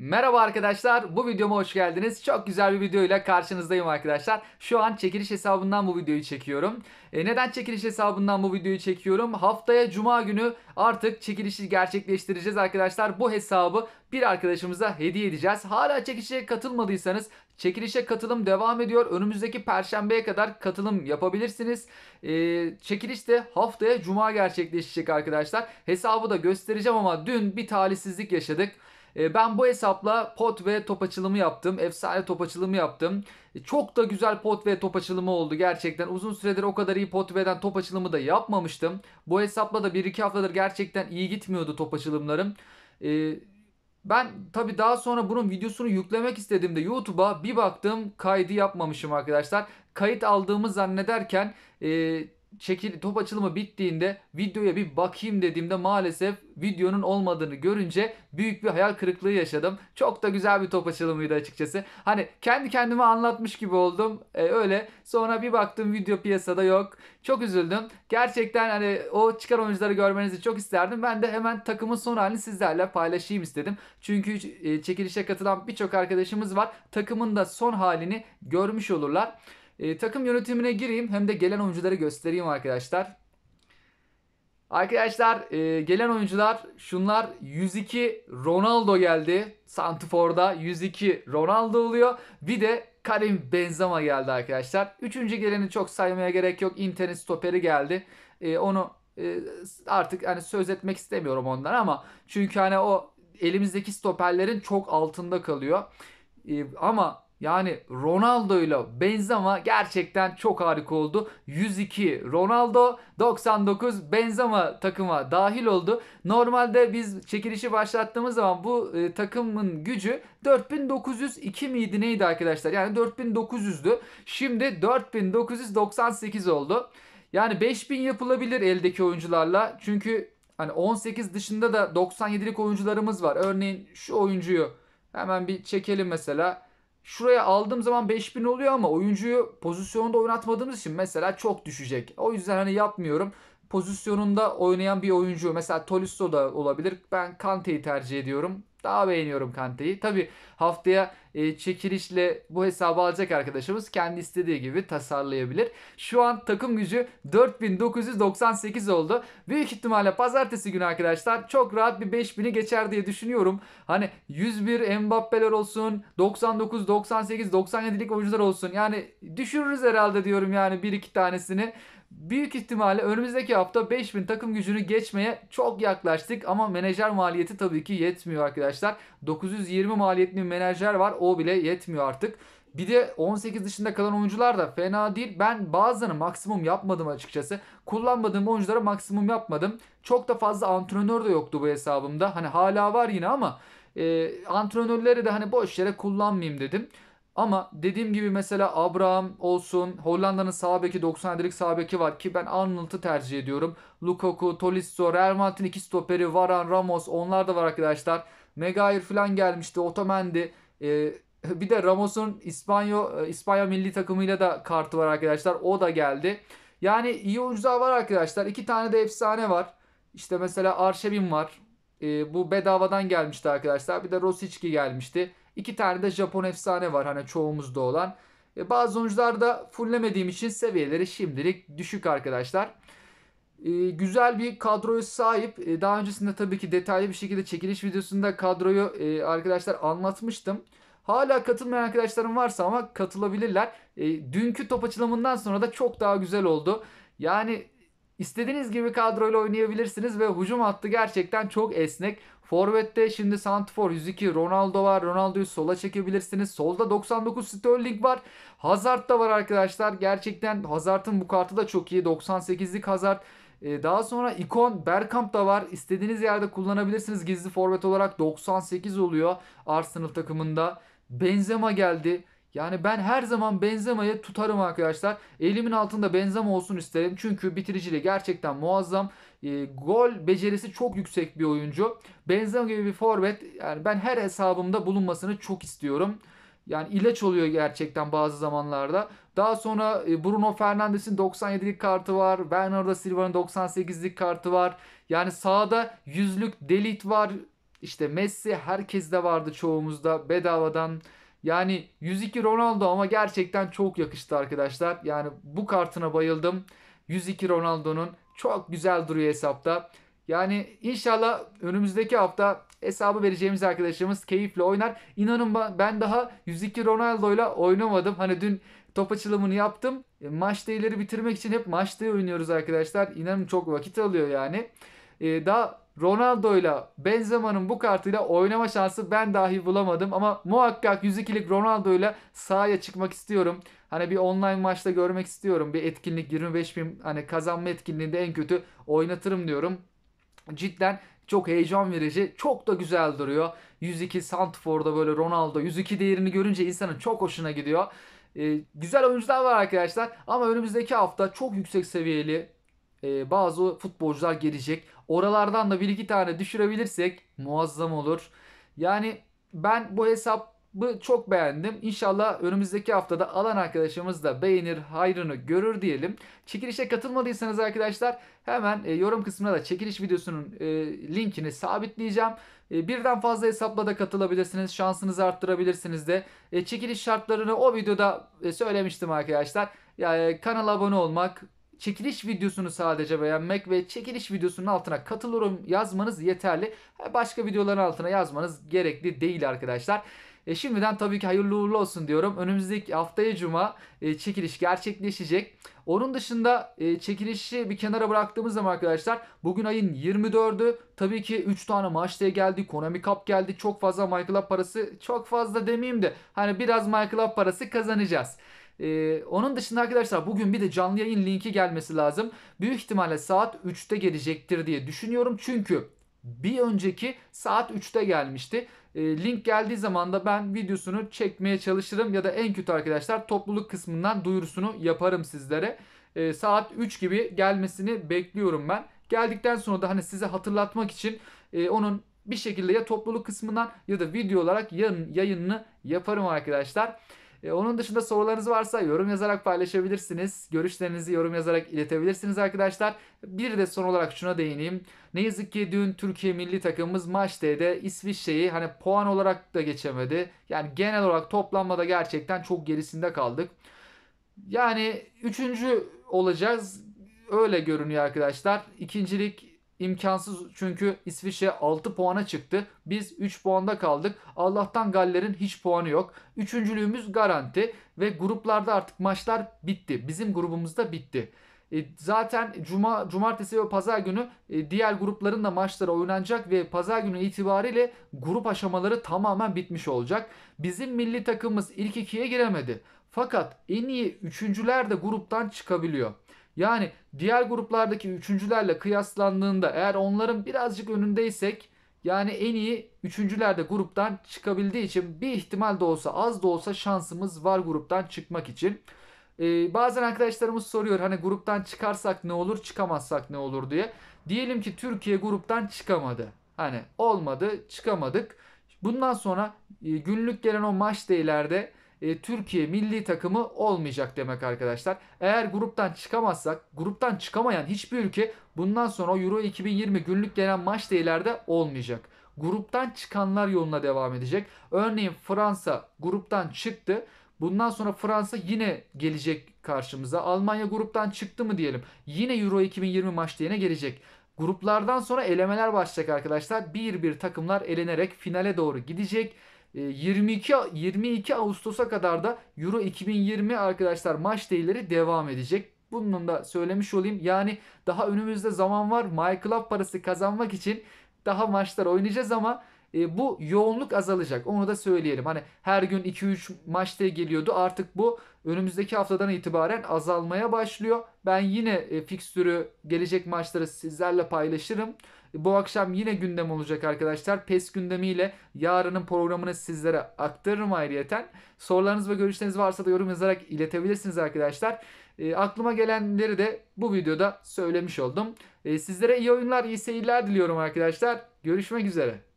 Merhaba arkadaşlar, bu videoma hoş geldiniz. Çok güzel bir videoyla karşınızdayım arkadaşlar. Şu an çekiliş hesabından bu videoyu çekiyorum. E neden çekiliş hesabından bu videoyu çekiyorum? Haftaya Cuma günü artık çekilişi gerçekleştireceğiz arkadaşlar. Bu hesabı bir arkadaşımıza hediye edeceğiz. Hala çekilişe katılmadıysanız Çekilişe katılım devam ediyor. Önümüzdeki perşembeye kadar katılım yapabilirsiniz. Ee, çekiliş de haftaya cuma gerçekleşecek arkadaşlar. Hesabı da göstereceğim ama dün bir talihsizlik yaşadık. Ee, ben bu hesapla pot ve top açılımı yaptım. Efsane top açılımı yaptım. Ee, çok da güzel pot ve top açılımı oldu gerçekten. Uzun süredir o kadar iyi pot ve'den top açılımı da yapmamıştım. Bu hesapla da 1-2 haftadır gerçekten iyi gitmiyordu top açılımlarım. Ee, ben tabi daha sonra bunun videosunu yüklemek istediğimde YouTube'a bir baktım kaydı yapmamışım arkadaşlar. Kayıt aldığımı zannederken e, çekil top açılımı bittiğinde videoya bir bakayım dediğimde maalesef videonun olmadığını görünce büyük bir hayal kırıklığı yaşadım. Çok da güzel bir top açılımıydı açıkçası. Hani kendi kendime anlatmış gibi oldum. ee, öyle. Sonra bir baktım video piyasada yok. Çok üzüldüm. Gerçekten hani o çıkan oyuncuları görmenizi çok isterdim. Ben de hemen takımın son halini sizlerle paylaşayım istedim. Çünkü e, çekilişe katılan birçok arkadaşımız var. Takımın da son halini görmüş olurlar. E, takım yönetimine gireyim hem de gelen oyuncuları göstereyim arkadaşlar. Arkadaşlar e, gelen oyuncular şunlar 102 Ronaldo geldi. Santifor'da 102 Ronaldo oluyor. Bir de Karim Benzema geldi arkadaşlar. Üçüncü geleni çok saymaya gerek yok. Inter'in stoperi geldi. E, onu e, artık hani söz etmek istemiyorum ondan ama çünkü hani o elimizdeki stoperlerin çok altında kalıyor. E, ama yani Ronaldo ile Benzema gerçekten çok harika oldu. 102 Ronaldo, 99 Benzema takıma dahil oldu. Normalde biz çekilişi başlattığımız zaman bu e, takımın gücü 4902 miydi neydi arkadaşlar? Yani 4900'dü. Şimdi 4998 oldu. Yani 5000 yapılabilir eldeki oyuncularla. Çünkü hani 18 dışında da 97'lik oyuncularımız var. Örneğin şu oyuncuyu hemen bir çekelim mesela. Şuraya aldığım zaman 5000 oluyor ama oyuncuyu pozisyonda oynatmadığımız için mesela çok düşecek. O yüzden hani yapmıyorum pozisyonunda oynayan bir oyuncu. Mesela Tolisso da olabilir. Ben Kante'yi tercih ediyorum. Daha beğeniyorum Kante'yi. Tabi haftaya e, çekilişle bu hesabı alacak arkadaşımız kendi istediği gibi tasarlayabilir. Şu an takım gücü 4998 oldu. Büyük ihtimalle pazartesi günü arkadaşlar çok rahat bir 5000'i geçer diye düşünüyorum. Hani 101 Mbappe'ler olsun, 99, 98, 97'lik oyuncular olsun. Yani düşürürüz herhalde diyorum yani 1-2 tanesini. Büyük ihtimalle önümüzdeki hafta 5000 takım gücünü geçmeye çok yaklaştık ama menajer maliyeti tabii ki yetmiyor arkadaşlar. 920 maliyetli menajer var o bile yetmiyor artık. Bir de 18 dışında kalan oyuncular da fena değil. Ben bazılarını maksimum yapmadım açıkçası. Kullanmadığım oyunculara maksimum yapmadım. Çok da fazla antrenör de yoktu bu hesabımda. Hani hala var yine ama e, antrenörleri de hani boş yere kullanmayayım dedim. Ama dediğim gibi mesela Abraham olsun, Hollanda'nın sağ beki 97'lik sağ beki var ki ben Arnold'u tercih ediyorum. Lukaku, Tolisso, Real Madrid'in iki stoperi, Varan, Ramos onlar da var arkadaşlar. Megair falan gelmişti, Otomendi, E, ee, bir de Ramos'un İspanya, e, İspanya milli takımıyla da kartı var arkadaşlar. O da geldi. Yani iyi oyuncular var arkadaşlar. İki tane de efsane var. İşte mesela Arşevin var. E, bu bedavadan gelmişti arkadaşlar. Bir de Rosicki gelmişti. İki tane de Japon efsane var hani çoğumuzda olan. E, bazı oyuncular da fulllemediğim için seviyeleri şimdilik düşük arkadaşlar. E, güzel bir kadroya sahip. E, daha öncesinde tabii ki detaylı bir şekilde çekiliş videosunda kadroyu e, arkadaşlar anlatmıştım. Hala katılmayan arkadaşlarım varsa ama katılabilirler. E, dünkü top açılımından sonra da çok daha güzel oldu. Yani istediğiniz gibi kadroyla oynayabilirsiniz ve hücum hattı gerçekten çok esnek. Forvet'te şimdi Santifor 102 Ronaldo var. Ronaldo'yu sola çekebilirsiniz. Solda 99 Sterling var. Hazard da var arkadaşlar. Gerçekten Hazard'ın bu kartı da çok iyi. 98'lik Hazard. Ee, daha sonra ikon Bergkamp da var. İstediğiniz yerde kullanabilirsiniz. Gizli forvet olarak 98 oluyor Arsenal takımında. Benzema geldi. Yani ben her zaman Benzema'yı tutarım arkadaşlar. Elimin altında Benzema olsun isterim. Çünkü bitiriciliği gerçekten muazzam. E, gol becerisi çok yüksek bir oyuncu. Benzema gibi bir forvet yani ben her hesabımda bulunmasını çok istiyorum. Yani ilaç oluyor gerçekten bazı zamanlarda. Daha sonra e, Bruno Fernandes'in 97'lik kartı var. Bernardo Silva'nın 98'lik kartı var. Yani sağda yüzlük delit var. İşte Messi herkes de vardı çoğumuzda bedavadan yani 102 Ronaldo ama gerçekten çok yakıştı arkadaşlar. Yani bu kartına bayıldım. 102 Ronaldo'nun çok güzel duruyor hesapta. Yani inşallah önümüzdeki hafta hesabı vereceğimiz arkadaşımız keyifle oynar. İnanın ben daha 102 Ronaldo ile oynamadım. Hani dün top açılımını yaptım. E, maçta ileri bitirmek için hep maçta oynuyoruz arkadaşlar. İnanın çok vakit alıyor yani. E, daha Ronaldo Ronaldo'yla Benzema'nın bu kartıyla oynama şansı ben dahi bulamadım ama muhakkak 102'lik Ronaldo'yla sahaya çıkmak istiyorum. Hani bir online maçta görmek istiyorum. Bir etkinlik 25 bin hani kazanma etkinliğinde en kötü oynatırım diyorum. Cidden çok heyecan verici. Çok da güzel duruyor. 102 Santfor'da böyle Ronaldo 102 değerini görünce insanın çok hoşuna gidiyor. Ee, güzel oyuncular var arkadaşlar ama önümüzdeki hafta çok yüksek seviyeli e, bazı futbolcular gelecek. Oralardan da bir iki tane düşürebilirsek muazzam olur. Yani ben bu hesabı çok beğendim. İnşallah önümüzdeki haftada alan arkadaşımız da beğenir, hayrını görür diyelim. Çekilişe katılmadıysanız arkadaşlar hemen e, yorum kısmına da çekiliş videosunun e, linkini sabitleyeceğim. E, birden fazla hesapla da katılabilirsiniz. Şansınızı arttırabilirsiniz de. çekiliş şartlarını o videoda söylemiştim arkadaşlar. Yani, kanala abone olmak, çekiliş videosunu sadece beğenmek ve çekiliş videosunun altına katılıyorum yazmanız yeterli. Başka videoların altına yazmanız gerekli değil arkadaşlar. E şimdiden tabii ki hayırlı uğurlu olsun diyorum. Önümüzdeki haftaya cuma e, çekiliş gerçekleşecek. Onun dışında e, çekilişi bir kenara bıraktığımız zaman arkadaşlar bugün ayın 24'ü tabii ki 3 tane maçtaya geldi. Konami Cup geldi. Çok fazla Michael Up parası çok fazla demeyeyim de hani biraz Michael Up parası kazanacağız. Ee, onun dışında arkadaşlar bugün bir de canlı yayın linki gelmesi lazım. Büyük ihtimalle saat 3'te gelecektir diye düşünüyorum. Çünkü bir önceki saat 3'te gelmişti. E, link geldiği zaman da ben videosunu çekmeye çalışırım ya da en kötü arkadaşlar topluluk kısmından duyurusunu yaparım sizlere. E, saat 3 gibi gelmesini bekliyorum ben. Geldikten sonra da hani size hatırlatmak için e, onun bir şekilde ya topluluk kısmından ya da video olarak yayın, yayınını yaparım arkadaşlar. E, onun dışında sorularınız varsa yorum yazarak paylaşabilirsiniz. Görüşlerinizi yorum yazarak iletebilirsiniz arkadaşlar. Bir de son olarak şuna değineyim. Ne yazık ki dün Türkiye milli takımımız maç D'de İsviçre'yi hani puan olarak da geçemedi. Yani genel olarak toplanmada gerçekten çok gerisinde kaldık. Yani üçüncü olacağız. Öyle görünüyor arkadaşlar. İkincilik imkansız çünkü İsviçre 6 puana çıktı. Biz 3 puanda kaldık. Allah'tan Galler'in hiç puanı yok. Üçüncülüğümüz garanti ve gruplarda artık maçlar bitti. Bizim grubumuzda bitti. E, zaten cuma cumartesi ve pazar günü e, diğer grupların da maçları oynanacak ve pazar günü itibariyle grup aşamaları tamamen bitmiş olacak. Bizim milli takımımız ilk ikiye giremedi. Fakat en iyi üçüncüler de gruptan çıkabiliyor. Yani diğer gruplardaki üçüncülerle kıyaslandığında eğer onların birazcık önündeysek yani en iyi üçüncülerde gruptan çıkabildiği için bir ihtimal de olsa az da olsa şansımız var gruptan çıkmak için. Ee, bazen arkadaşlarımız soruyor hani gruptan çıkarsak ne olur çıkamazsak ne olur diye. Diyelim ki Türkiye gruptan çıkamadı. Hani olmadı çıkamadık. Bundan sonra e, günlük gelen o maç değillerde e, Türkiye milli takımı olmayacak demek arkadaşlar. Eğer gruptan çıkamazsak gruptan çıkamayan hiçbir ülke bundan sonra Euro 2020 günlük gelen maç değerlerde olmayacak. Gruptan çıkanlar yoluna devam edecek. Örneğin Fransa gruptan çıktı. Bundan sonra Fransa yine gelecek karşımıza. Almanya gruptan çıktı mı diyelim. Yine Euro 2020 maç diyene gelecek. Gruplardan sonra elemeler başlayacak arkadaşlar. Bir bir takımlar elenerek finale doğru gidecek. 22 ee, 22 Ağustos'a kadar da Euro 2020 arkadaşlar maç değilleri devam edecek. Bunun da söylemiş olayım. Yani daha önümüzde zaman var. My Club parası kazanmak için daha maçlar oynayacağız ama e, bu yoğunluk azalacak. Onu da söyleyelim. Hani her gün 2-3 maçta geliyordu. Artık bu önümüzdeki haftadan itibaren azalmaya başlıyor. Ben yine e, fikstürü gelecek maçları sizlerle paylaşırım. Bu akşam yine gündem olacak arkadaşlar. PES gündemiyle yarının programını sizlere aktarırım ayrıyeten. Sorularınız ve görüşleriniz varsa da yorum yazarak iletebilirsiniz arkadaşlar. E, aklıma gelenleri de bu videoda söylemiş oldum. E, sizlere iyi oyunlar, iyi seyirler diliyorum arkadaşlar. Görüşmek üzere.